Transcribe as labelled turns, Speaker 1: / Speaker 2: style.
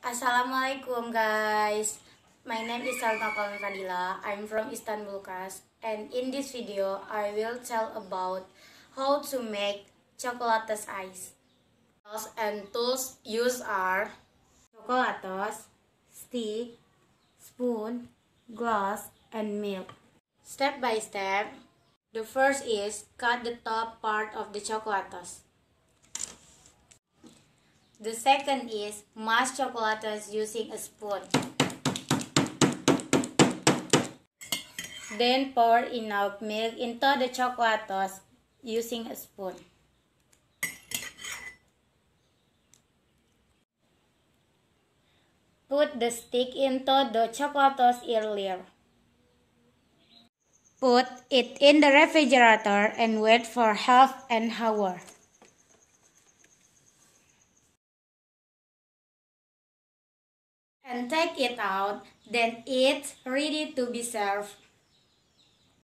Speaker 1: Assalamualaikum guys. My name is Salma Kalmi I'm from Istanbul, Kas. And in this video, I will tell about how to make chocolates ice. Tools and tools used are chocolates, stick, spoon, glass, and milk. Step by step, the first is cut the top part of the chocolates. The second is mash chocolates using a spoon. Then pour enough milk into the chocolates using a spoon. Put the stick into the chocolates earlier. Put it in the refrigerator and wait for half an hour. and take it out, then it's ready to be served.